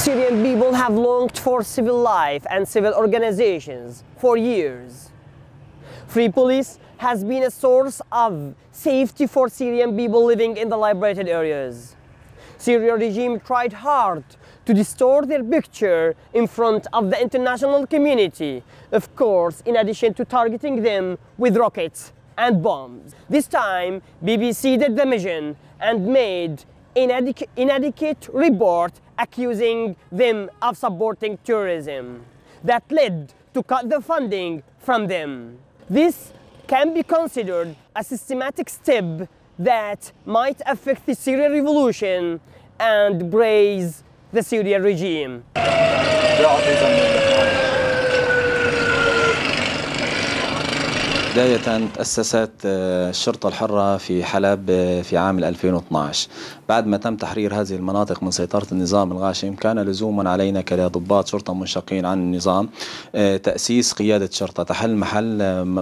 Syrian people have longed for civil life and civil organizations for years. Free police has been a source of safety for Syrian people living in the liberated areas. Syrian regime tried hard to distort their picture in front of the international community, of course, in addition to targeting them with rockets and bombs. This time, BBC did the mission and made inadequ inadequate report accusing them of supporting terrorism that led to cut the funding from them. This can be considered a systematic step that might affect the Syrian revolution and braise the Syrian regime. بداية تأسست آه، الشرطة الحرة في حلب آه، في عام 2012 بعد ما تم تحرير هذه المناطق من سيطرة النظام الغاشم كان لزوما علينا كضباط شرطة منشقين عن النظام آه، تأسيس قيادة شرطة تحل محل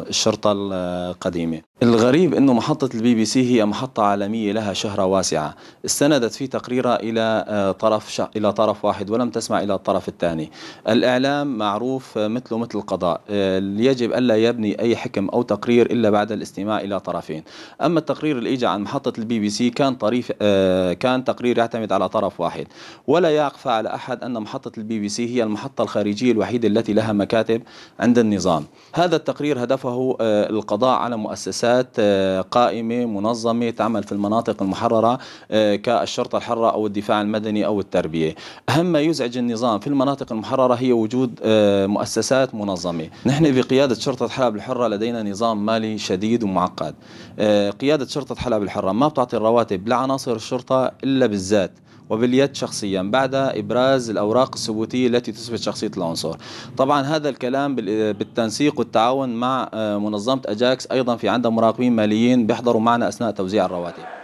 الشرطة القديمة الغريب أنه محطة البي بي سي هي محطة عالمية لها شهرة واسعة استندت في تقريرها إلى آه، طرف ش... إلى طرف واحد ولم تسمع إلى الطرف الثاني الإعلام معروف آه، مثله مثل القضاء آه، يجب ألا يبني أي حكم أو تقرير إلا بعد الاستماع إلى طرفين أما التقرير اللي إجا عن محطة البي بي سي كان طريف كان تقرير يعتمد على طرف واحد ولا يخفى على أحد أن محطة البي بي سي هي المحطة الخارجية الوحيدة التي لها مكاتب عند النظام هذا التقرير هدفه القضاء على مؤسسات جلسات آه، قائمة منظمة تعمل في المناطق المحررة آه، كالشرطة الحرة أو الدفاع المدني أو التربية أهم ما يزعج النظام في المناطق المحررة هي وجود آه، مؤسسات منظمة نحن بقيادة شرطة حلب الحرة لدينا نظام مالي شديد ومعقد قيادة شرطة حلب الحرة ما بتعطي الرواتب لعناصر الشرطة إلا بالذات وباليد شخصيا بعد إبراز الأوراق الثبوتية التي تثبت شخصية العنصر طبعا هذا الكلام بالتنسيق والتعاون مع آه، منظمة أجاكس أيضا في عندها مراقبين ماليين بيحضروا معنا أثناء توزيع الرواتب